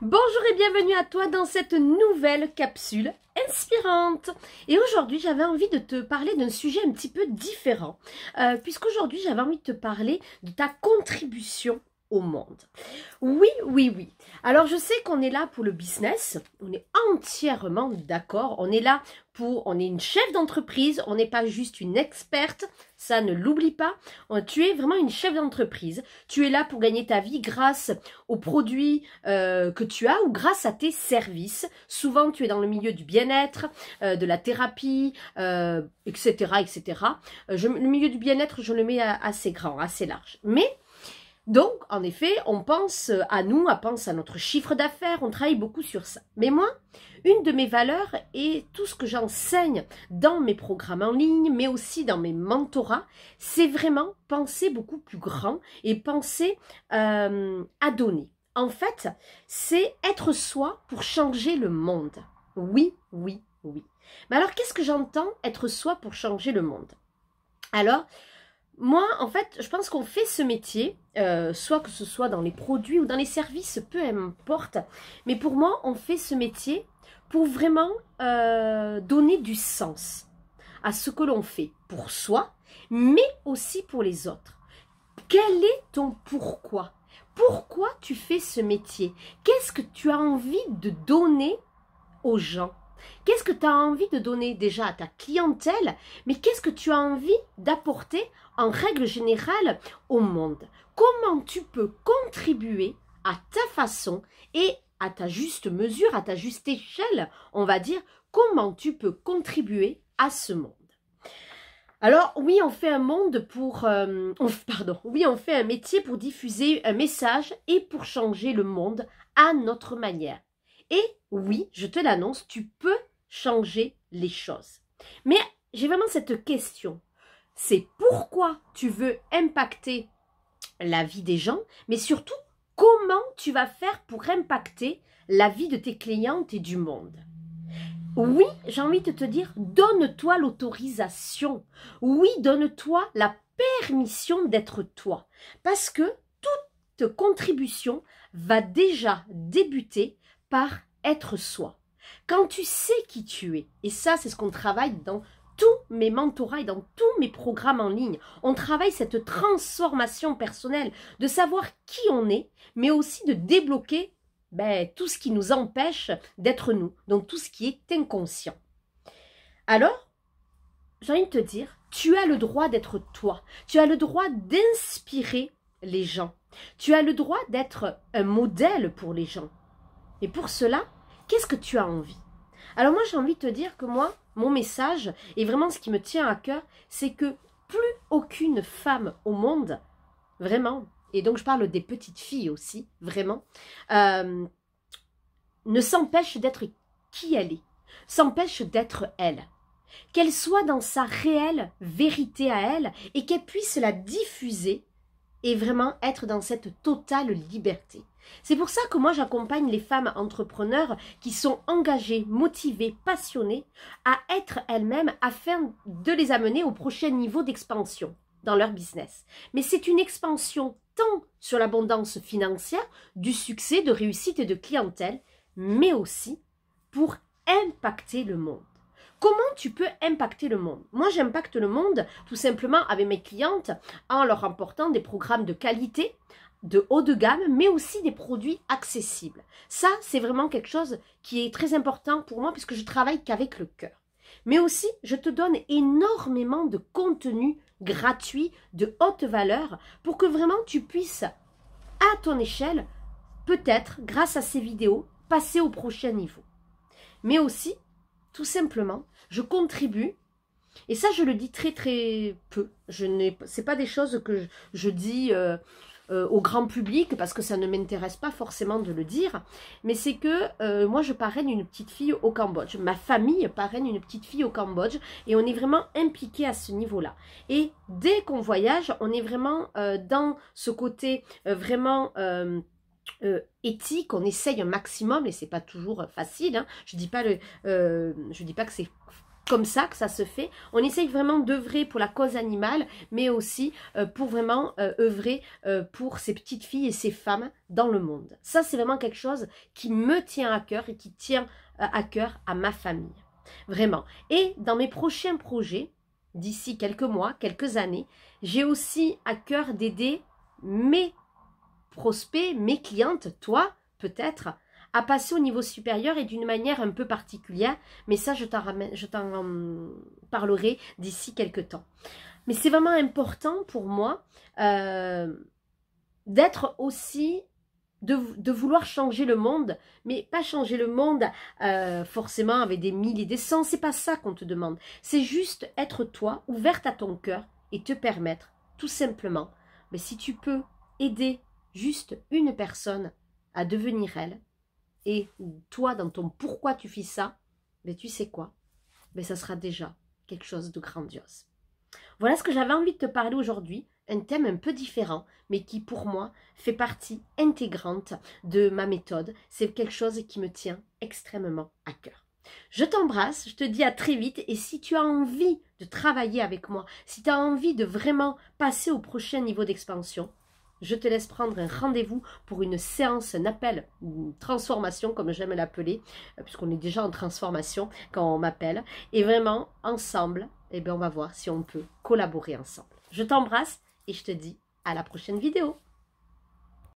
Bonjour et bienvenue à toi dans cette nouvelle capsule inspirante. Et aujourd'hui, j'avais envie de te parler d'un sujet un petit peu différent, euh, puisqu'aujourd'hui, j'avais envie de te parler de ta contribution monde. Oui, oui, oui. Alors je sais qu'on est là pour le business, on est entièrement d'accord, on est là pour, on est une chef d'entreprise, on n'est pas juste une experte, ça ne l'oublie pas, euh, tu es vraiment une chef d'entreprise, tu es là pour gagner ta vie grâce aux produits euh, que tu as ou grâce à tes services, souvent tu es dans le milieu du bien-être, euh, de la thérapie, etc., etc. le milieu du bien-être, je le mets assez grand, assez large, mais donc, en effet, on pense euh, à nous, on pense à notre chiffre d'affaires, on travaille beaucoup sur ça. Mais moi, une de mes valeurs et tout ce que j'enseigne dans mes programmes en ligne, mais aussi dans mes mentorats, c'est vraiment penser beaucoup plus grand et penser euh, à donner. En fait, c'est être soi pour changer le monde. Oui, oui, oui. Mais alors, qu'est-ce que j'entends être soi pour changer le monde Alors, moi, en fait, je pense qu'on fait ce métier, euh, soit que ce soit dans les produits ou dans les services, peu importe. Mais pour moi, on fait ce métier pour vraiment euh, donner du sens à ce que l'on fait pour soi, mais aussi pour les autres. Quel est ton pourquoi Pourquoi tu fais ce métier Qu'est-ce que tu as envie de donner aux gens Qu'est-ce que tu as envie de donner déjà à ta clientèle, mais qu'est-ce que tu as envie d'apporter en règle générale au monde Comment tu peux contribuer à ta façon et à ta juste mesure, à ta juste échelle, on va dire, comment tu peux contribuer à ce monde alors oui, on fait un monde pour, euh, pardon, oui, on fait un métier pour diffuser un message et pour changer le monde à notre manière. Et oui, je te l'annonce, tu peux changer les choses. Mais j'ai vraiment cette question. C'est pourquoi tu veux impacter la vie des gens, mais surtout comment tu vas faire pour impacter la vie de tes clientes et du monde. Oui, j'ai envie de te dire, donne-toi l'autorisation. Oui, donne-toi la permission d'être toi. Parce que toute contribution va déjà débuter être soi. Quand tu sais qui tu es, et ça c'est ce qu'on travaille dans tous mes mentorats et dans tous mes programmes en ligne, on travaille cette transformation personnelle, de savoir qui on est, mais aussi de débloquer ben, tout ce qui nous empêche d'être nous, donc tout ce qui est inconscient. Alors, j'ai envie de te dire, tu as le droit d'être toi, tu as le droit d'inspirer les gens, tu as le droit d'être un modèle pour les gens, et pour cela, qu'est-ce que tu as envie Alors moi, j'ai envie de te dire que moi, mon message, et vraiment ce qui me tient à cœur, c'est que plus aucune femme au monde, vraiment, et donc je parle des petites filles aussi, vraiment, euh, ne s'empêche d'être qui elle est, s'empêche d'être elle qu'elle soit dans sa réelle vérité à elle et qu'elle puisse la diffuser et vraiment être dans cette totale liberté. C'est pour ça que moi j'accompagne les femmes entrepreneurs qui sont engagées, motivées, passionnées à être elles-mêmes afin de les amener au prochain niveau d'expansion dans leur business. Mais c'est une expansion tant sur l'abondance financière, du succès, de réussite et de clientèle, mais aussi pour impacter le monde. Comment tu peux impacter le monde Moi, j'impacte le monde tout simplement avec mes clientes en leur apportant des programmes de qualité, de haut de gamme, mais aussi des produits accessibles. Ça, c'est vraiment quelque chose qui est très important pour moi puisque je travaille qu'avec le cœur. Mais aussi, je te donne énormément de contenu gratuit, de haute valeur, pour que vraiment tu puisses, à ton échelle, peut-être, grâce à ces vidéos, passer au prochain niveau. Mais aussi, tout simplement, je contribue. Et ça, je le dis très très peu. Ce n'est pas des choses que je, dis euh, euh, au grand public parce que ça ne m'intéresse pas forcément de le dire. Mais c'est que euh, moi, je parraine une petite fille au Cambodge. Ma famille parraine une petite fille au Cambodge. Et on est vraiment impliqué à ce niveau-là. Et dès qu'on voyage, on est vraiment dans ce côté vraiment... Euh, éthique, on essaye un maximum, et c'est pas toujours euh, facile, hein. je dis pas le, euh, je dis pas que c'est comme ça que ça se fait, on essaye vraiment d'œuvrer pour la cause animale, mais aussi pour vraiment œuvrer pour ces petites filles et ces femmes dans le monde. Ça c'est vraiment quelque chose qui me tient à cœur et qui tient à cœur à ma famille, vraiment. Et dans mes prochains projets, d'ici quelques mois, quelques années, j'ai aussi à cœur d'aider mes prospects, mes clientes, toi, peut-être, à passer au niveau supérieur et d'une manière un peu particulière, mais ça je t'en euh, parlerai d'ici quelques temps. Mais c'est vraiment important pour moi euh, d'être aussi, de, vouloir changer le monde, mais pas changer le monde euh, forcément avec des milliers, et des cents, c'est pas ça qu'on te demande. C'est juste être toi, ouverte à ton cœur et te permettre, tout simplement, mais si tu peux aider juste une personne à devenir elle, et toi, dans ton pourquoi tu fais ça, mais ben, tu sais quoi Mais ben, ça sera déjà quelque chose de grandiose. Voilà ce que j'avais envie de te parler aujourd'hui, un thème un peu différent, mais qui pour moi fait partie intégrante de ma méthode. C'est quelque chose qui me tient extrêmement à cœur. Je t'embrasse, je te dis à très vite et si tu as envie de travailler avec moi, si tu as envie de vraiment passer au prochain niveau d'expansion, je te laisse prendre un rendez-vous pour une séance, un appel, une transformation, comme j'aime l'appeler, euh, puisqu'on est déjà en transformation quand on m'appelle. Et vraiment, ensemble, eh ben, on va voir si on peut collaborer ensemble. Je t'embrasse et je te dis à la prochaine vidéo.